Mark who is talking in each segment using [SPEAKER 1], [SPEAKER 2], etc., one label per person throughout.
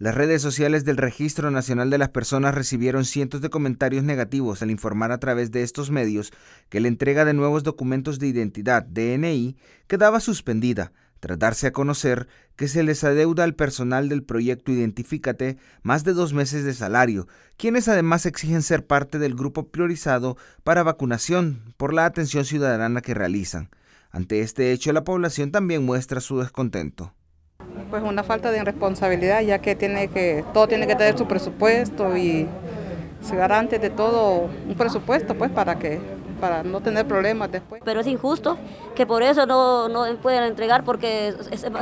[SPEAKER 1] Las redes sociales del Registro Nacional de las Personas recibieron cientos de comentarios negativos al informar a través de estos medios que la entrega de nuevos documentos de identidad DNI quedaba suspendida tras darse a conocer que se les adeuda al personal del proyecto Identifícate más de dos meses de salario, quienes además exigen ser parte del grupo priorizado para vacunación por la atención ciudadana que realizan. Ante este hecho, la población también muestra su descontento
[SPEAKER 2] pues una falta de responsabilidad, ya que tiene que todo tiene que tener su presupuesto y se garante de todo un presupuesto, pues para que para no tener problemas después. Pero es injusto que por eso no, no pueden entregar porque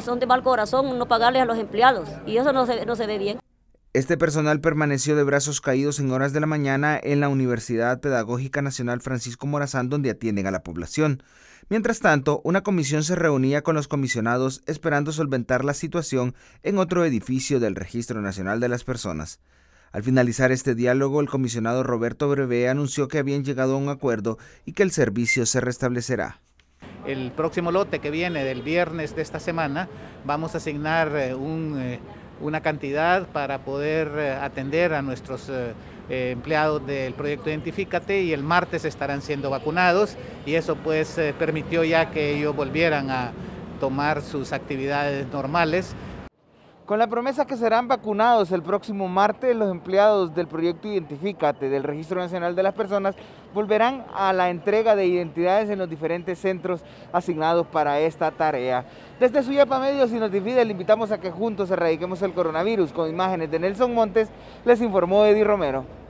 [SPEAKER 2] son de mal corazón no pagarle a los empleados y eso no se, no se ve bien.
[SPEAKER 1] Este personal permaneció de brazos caídos en horas de la mañana en la Universidad Pedagógica Nacional Francisco Morazán donde atienden a la población. Mientras tanto, una comisión se reunía con los comisionados esperando solventar la situación en otro edificio del Registro Nacional de las Personas. Al finalizar este diálogo, el comisionado Roberto Breve anunció que habían llegado a un acuerdo y que el servicio se restablecerá.
[SPEAKER 3] El próximo lote que viene del viernes de esta semana vamos a asignar eh, un eh, una cantidad para poder eh, atender a nuestros eh, eh, empleados del proyecto Identifícate y el martes estarán siendo vacunados y eso pues permitió ya que ellos volvieran a tomar sus actividades normales. Con la promesa
[SPEAKER 1] que serán vacunados el próximo martes, los empleados del proyecto Identifícate del Registro Nacional de las Personas volverán a la entrega de identidades en los diferentes centros asignados para esta tarea. Desde Suyapa Medios y Notifide le invitamos a que juntos erradiquemos el coronavirus. Con imágenes de Nelson Montes, les informó Eddie Romero.